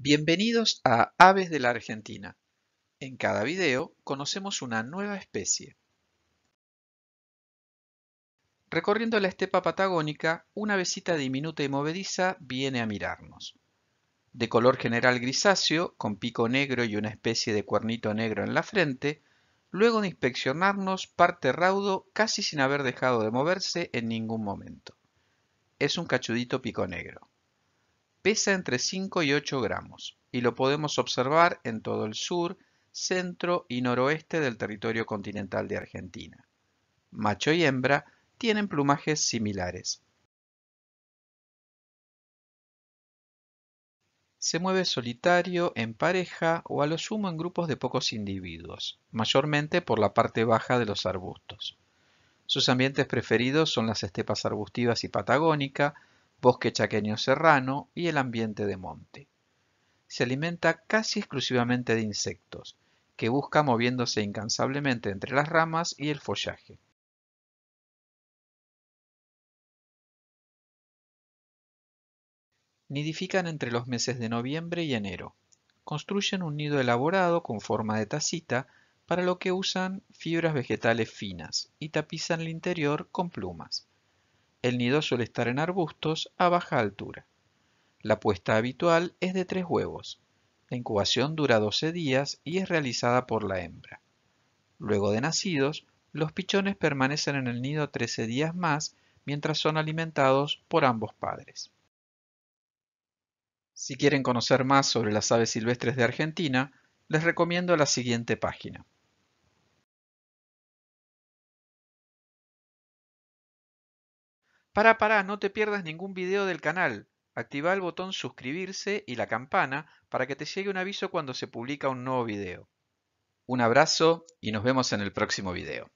Bienvenidos a Aves de la Argentina. En cada video conocemos una nueva especie. Recorriendo la estepa patagónica, una besita diminuta y movediza viene a mirarnos. De color general grisáceo, con pico negro y una especie de cuernito negro en la frente, luego de inspeccionarnos parte raudo casi sin haber dejado de moverse en ningún momento. Es un cachudito pico negro. Pesa entre 5 y 8 gramos y lo podemos observar en todo el sur, centro y noroeste del territorio continental de Argentina. Macho y hembra tienen plumajes similares. Se mueve solitario, en pareja o a lo sumo en grupos de pocos individuos, mayormente por la parte baja de los arbustos. Sus ambientes preferidos son las estepas arbustivas y patagónica, bosque chaqueño serrano y el ambiente de monte. Se alimenta casi exclusivamente de insectos, que busca moviéndose incansablemente entre las ramas y el follaje. Nidifican entre los meses de noviembre y enero. Construyen un nido elaborado con forma de tacita para lo que usan fibras vegetales finas y tapizan el interior con plumas. El nido suele estar en arbustos a baja altura. La puesta habitual es de tres huevos. La incubación dura 12 días y es realizada por la hembra. Luego de nacidos, los pichones permanecen en el nido 13 días más mientras son alimentados por ambos padres. Si quieren conocer más sobre las aves silvestres de Argentina, les recomiendo la siguiente página. Para, para, no te pierdas ningún video del canal. Activa el botón suscribirse y la campana para que te llegue un aviso cuando se publica un nuevo video. Un abrazo y nos vemos en el próximo video.